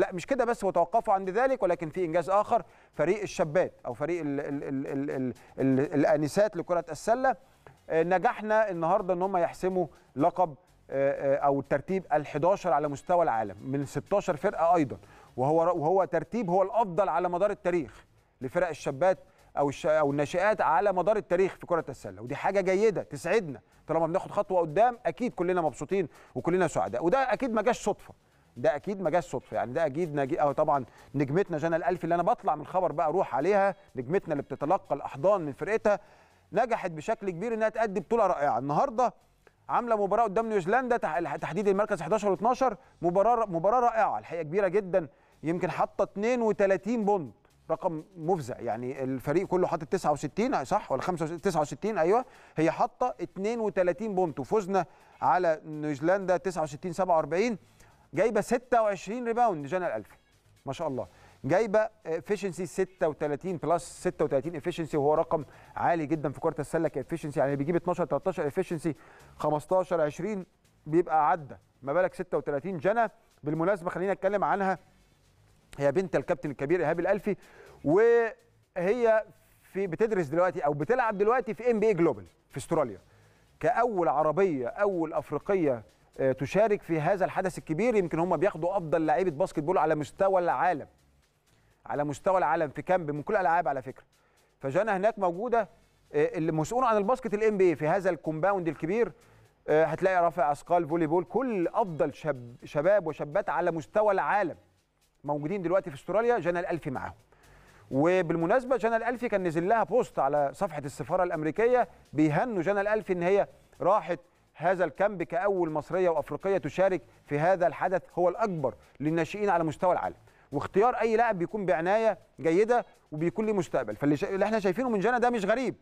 لا مش كده بس وتوقفوا عند ذلك ولكن في انجاز اخر فريق الشابات او فريق ال ال ال ال الـ الـ الانسات لكره السله آه، نجحنا النهارده ان هم يحسموا لقب آه، آه، او الترتيب ال11 على مستوى العالم من 16 فرقه ايضا وهو وهو ترتيب هو الافضل على مدار التاريخ لفرق الشابات او او الناشئات على مدار التاريخ في كره السله ودي حاجه جيده تسعدنا طالما بناخد خطوه قدام اكيد كلنا مبسوطين وكلنا سعداء وده اكيد ما جاش صدفه ده اكيد ما جاش صدفه يعني ده اكيد نجي أو طبعا نجمتنا جنى الالفي اللي انا بطلع من الخبر بقى اروح عليها نجمتنا اللي بتتلقى الاحضان من فرقتها نجحت بشكل كبير انها تأدي بطوله رائعه النهارده عامله مباراه قدام نيوزيلندا تحديد المركز 11 و12 مباراه مباراه رائعه الحقيقه كبيره جدا يمكن حاطه 32 بونت رقم مفزع يعني الفريق كله حاطط 69 صح ولا 69 ايوه هي حاطه 32 بونت وفوزنا على نيوزيلندا 69 47 جايبه 26 ريباوند جانا الالفي ما شاء الله جايبه افشنسي 36 بلس 36 افشنسي وهو رقم عالي جدا في كره السله كافشنسي يعني بيجيب 12 13 افشنسي 15 20 بيبقى عدى ما بالك 36 جانا بالمناسبه خلينا نتكلم عنها هي بنت الكابتن الكبير ايهاب الالفي وهي في بتدرس دلوقتي او بتلعب دلوقتي في ام بي اي جلوبال في استراليا كاول عربيه اول افريقيه آه، تشارك في هذا الحدث الكبير يمكن هم بياخدوا افضل لعيبه باسكت بول على مستوى العالم على مستوى العالم في كامب من كل الالعاب على فكره فجانا هناك موجوده آه، اللي مسؤول عن الباسكت الام بي في هذا الكومباوند الكبير آه، هتلاقي رافع اثقال فولي بول كل افضل شب شباب وشابات على مستوى العالم موجودين دلوقتي في استراليا جانا الالفي معاهم وبالمناسبه جانا الالفي كان نزل لها بوست على صفحه السفاره الامريكيه بيهنوا جانا الالفي ان هي راحت هذا الكامب كأول مصرية وأفريقية تشارك في هذا الحدث هو الأكبر للناشئين على مستوى العالم واختيار أي لاعب بيكون بعناية جيدة وبيكون له مستقبل فاللي احنا شايفينه من جنة ده مش غريب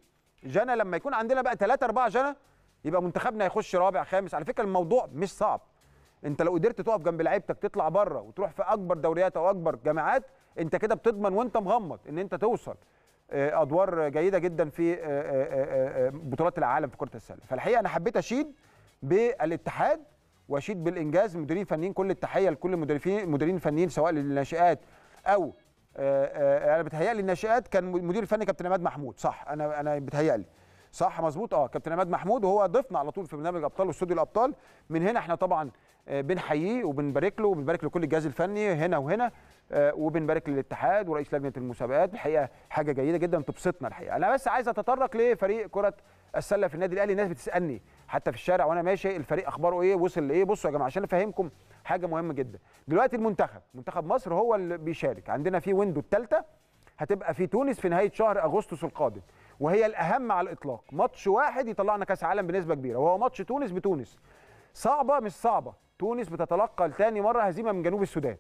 جنة لما يكون عندنا بقى 3 4 جنة يبقى منتخبنا هيخش رابع خامس على فكرة الموضوع مش صعب انت لو قدرت تقف جنب لعيبتك تطلع بره وتروح في اكبر دوريات او اكبر جامعات انت كده بتضمن وانت مغمض ان انت توصل آه، ادوار جيده جدا في آه، آه، بطولات العالم في كره السله فالحقيقه انا حبيت اشيد بالاتحاد واشيد بالانجاز مديرين فنيين كل التحيه لكل مدربين مديرين فنيين سواء للناشئات او آه، آه، انا بتهيألي الناشئات كان مدير الفني كابتن عماد محمود صح انا انا بتهيألي صح مظبوط اه كابتن عماد محمود وهو ضيفنا على طول في برنامج ابطال واستوديو الابطال من هنا احنا طبعا آه، بنحييه وبنبارك له وبنبارك لكل الجهاز الفني هنا وهنا وبنبارك للاتحاد ورئيس لجنه المسابقات الحقيقه حاجه جيده جدا تبسطنا الحقيقه انا بس عايز اتطرق لفريق كره السله في النادي الاهلي الناس بتسالني حتى في الشارع وانا ماشي الفريق اخباره ايه وصل لايه بصوا يا جماعه عشان افهمكم حاجه مهمه جدا دلوقتي المنتخب منتخب مصر هو اللي بيشارك عندنا في ويندو الثالثه هتبقى في تونس في نهايه شهر اغسطس القادم وهي الاهم على الاطلاق ماتش واحد يطلعنا كاس عالم بنسبه كبيره وهو ماتش تونس بتونس صعبه مش صعبه تونس بتتلقى لتاني مره هزيمه من جنوب السودان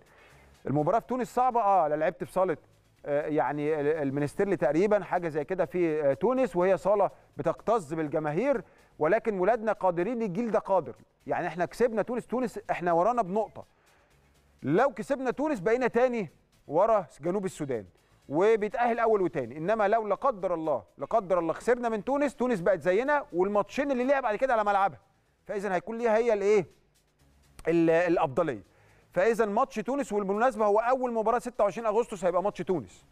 المباراه في تونس صعبه اه لا لعبت في صاله آه، يعني المنستيرلي تقريبا حاجه زي كده في آه، تونس وهي صاله بتكتظ بالجماهير ولكن ولادنا قادرين الجيل ده قادر يعني احنا كسبنا تونس تونس احنا ورانا بنقطه لو كسبنا تونس بقينا تاني ورا جنوب السودان وبيتاهل اول وتاني انما لو لا قدر الله لا قدر الله خسرنا من تونس تونس بقت زينا والماتشين اللي ليها بعد كده على ملعبها فاذا هيكون ليها هي الايه الافضليه فاذا ماتش تونس وبالمناسبه هو اول مباراه 26 اغسطس هيبقى ماتش تونس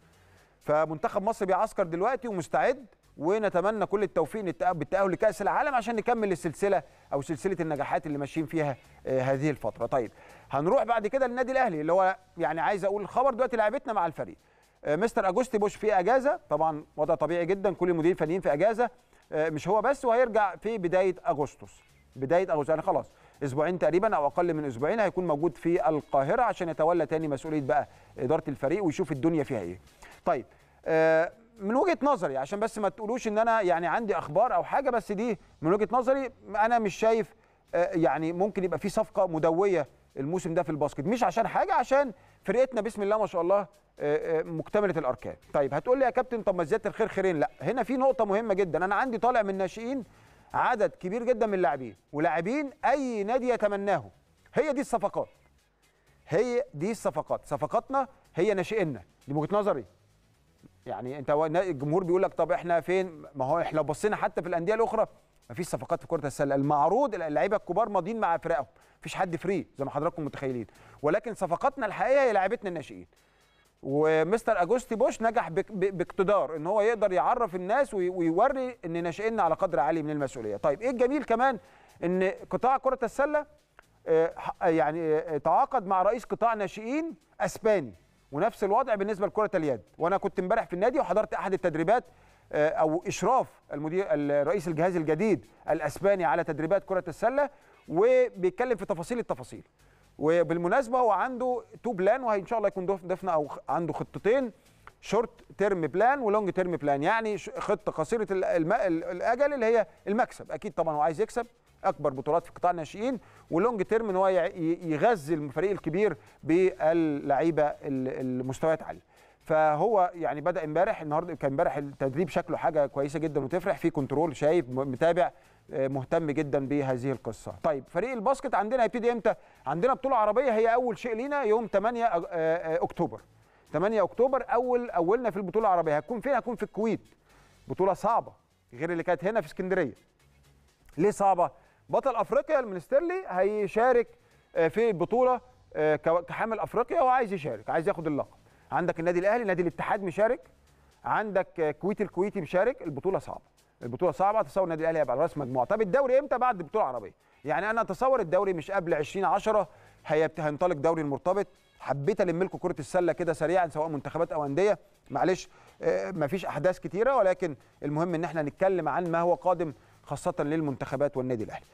فمنتخب مصر بيعسكر دلوقتي ومستعد ونتمنى كل التوفيق بالتاهل لكاس العالم عشان نكمل السلسله او سلسله النجاحات اللي ماشيين فيها آه، هذه الفتره طيب هنروح بعد كده للنادي الاهلي اللي هو يعني عايز اقول الخبر دلوقتي لعبتنا مع الفريق آه، مستر اجوستي بوش في اجازه طبعا وضع طبيعي جدا كل المديرين الفنيين في اجازه آه، مش هو بس وهيرجع في بدايه اغسطس بدايه اغسطس يعني خلاص اسبوعين تقريبا او اقل من اسبوعين هيكون موجود في القاهره عشان يتولى تاني مسؤوليه بقى اداره الفريق ويشوف الدنيا فيها ايه طيب آه، من وجهه نظري عشان بس ما تقولوش ان انا يعني عندي اخبار او حاجه بس دي من وجهه نظري انا مش شايف آه، يعني ممكن يبقى في صفقه مدويه الموسم ده في الباسكت مش عشان حاجه عشان فرقتنا بسم الله ما شاء الله آه، مكتمله الاركان طيب هتقول لي يا كابتن طب ما زياده الخير خيرين لا هنا في نقطه مهمه جدا انا عندي طالع من ناشئين عدد كبير جدا من اللاعبين ولاعبين اي نادي يتمناه هي دي الصفقات هي دي الصفقات صفقاتنا هي ناشئنا دي وجهه نظري يعني انت الجمهور بيقول لك طب احنا فين ما هو احنا لو بصينا حتى في الانديه الاخرى ما فيش صفقات في كره السله المعروض اللعيبه الكبار ماضيين مع فرقهم مفيش حد فري زي ما حضراتكم متخيلين ولكن صفقاتنا الحقيقيه هي لعيبتنا الناشئين ومستر اجوستي بوش نجح باقتدار ان هو يقدر يعرف الناس ويوري ان ناشئنا على قدر عالي من المسؤوليه طيب ايه الجميل كمان ان قطاع كره السله آه، آه، يعني آه، تعاقد مع رئيس قطاع ناشئين اسباني ونفس الوضع بالنسبه لكره اليد وانا كنت امبارح في النادي وحضرت احد التدريبات او اشراف المدير رئيس الجهاز الجديد الاسباني على تدريبات كره السله وبيتكلم في تفاصيل التفاصيل وبالمناسبه هو عنده تو بلان وان شاء الله يكون ضفنا او عنده خطتين شورت تيرم بلان ولونج تيرم بلان يعني خطه قصيره الم... الاجل اللي هي المكسب اكيد طبعا هو عايز يكسب اكبر بطولات في قطاع الناشئين ولونج تيرم ان هو يغذي الفريق الكبير باللعيبه المستويات عاليه فهو يعني بدا امبارح النهارده كان امبارح التدريب شكله حاجه كويسه جدا وتفرح في كنترول شايف متابع آه، مهتم جدا بهذه القصه طيب فريق الباسكت عندنا هيبتدي امتى عندنا بطوله عربيه هي اول شيء لينا يوم 8 آه، آه، اكتوبر 8 اكتوبر اول اولنا في البطوله العربيه هتكون فين هتكون في الكويت بطوله صعبه غير اللي كانت هنا في اسكندريه ليه صعبه بطل افريقيا المنسترلي هيشارك في البطوله كحامل افريقيا وعايز يشارك عايز ياخد اللقب عندك النادي الاهلي نادي الاتحاد مشارك عندك كويت الكويتي مشارك البطوله صعبه البطوله صعبه تصور النادي الاهلي هيبقى على راس مجموعه طب الدوري امتى بعد البطوله العربيه يعني انا اتصور الدوري مش قبل 20 10 هينطلق دوري المرتبط حبيت الم لكم كره السله كده سريعا سواء منتخبات او انديه معلش آه، مفيش احداث كتيره ولكن المهم ان احنا نتكلم عن ما هو قادم خاصه للمنتخبات والنادي الاهلي